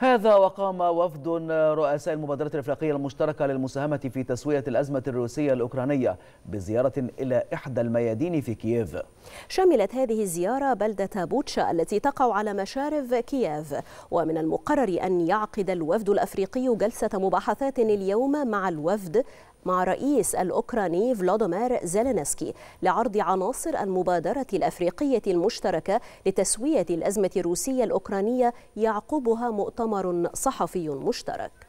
هذا وقام وفد رؤساء المبادرات الإفريقية المشتركة للمساهمة في تسوية الأزمة الروسية الأوكرانية بزيارة إلى إحدى الميادين في كييف شملت هذه الزيارة بلدة بوتشا التي تقع على مشارف كييف ومن المقرر أن يعقد الوفد الأفريقي جلسة مباحثات اليوم مع الوفد مع رئيس الأوكراني فلاديمير زيلينسكي لعرض عناصر المبادرة الأفريقية المشتركة لتسوية الأزمة الروسية الأوكرانية يعقبها مؤتمر صحفي مشترك